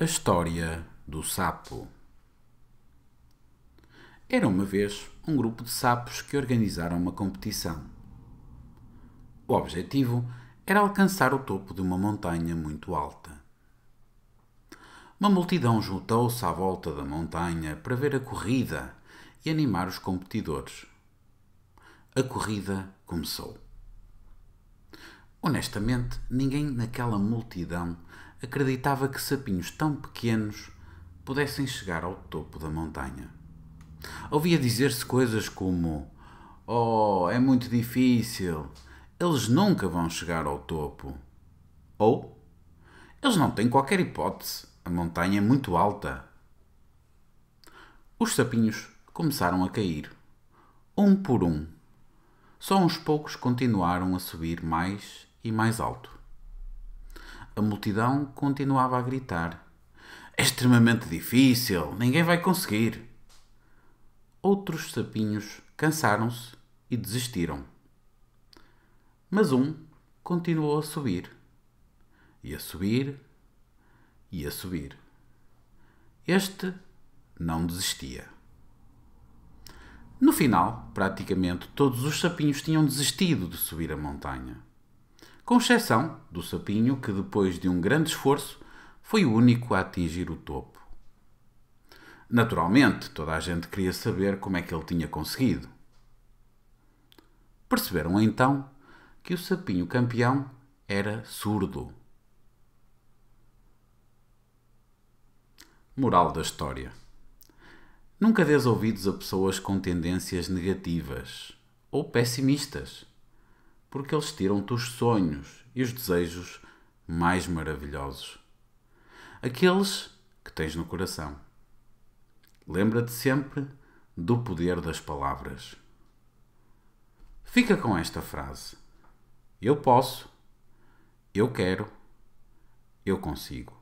A história do sapo. Era uma vez um grupo de sapos que organizaram uma competição. O objetivo era alcançar o topo de uma montanha muito alta. Uma multidão juntou-se à volta da montanha para ver a corrida e animar os competidores. A corrida começou. Honestamente, ninguém naquela multidão acreditava que sapinhos tão pequenos pudessem chegar ao topo da montanha. Ouvia dizer-se coisas como: Oh, é muito difícil, eles nunca vão chegar ao topo. Ou Eles não têm qualquer hipótese, a montanha é muito alta. Os sapinhos começaram a cair, um por um. Só uns poucos continuaram a subir mais e mais alto. A multidão continuava a gritar: É extremamente difícil, ninguém vai conseguir. Outros sapinhos cansaram-se e desistiram. Mas um continuou a subir, e a subir, e a subir. Este não desistia. No final, praticamente todos os sapinhos tinham desistido de subir a montanha com exceção do sapinho que, depois de um grande esforço, foi o único a atingir o topo. Naturalmente, toda a gente queria saber como é que ele tinha conseguido. Perceberam então que o sapinho campeão era surdo. Moral da história: Nunca dês ouvidos a pessoas com tendências negativas ou pessimistas porque eles tiram-te os sonhos e os desejos mais maravilhosos. Aqueles que tens no coração. Lembra-te sempre do poder das palavras. Fica com esta frase: Eu posso, eu quero, eu consigo.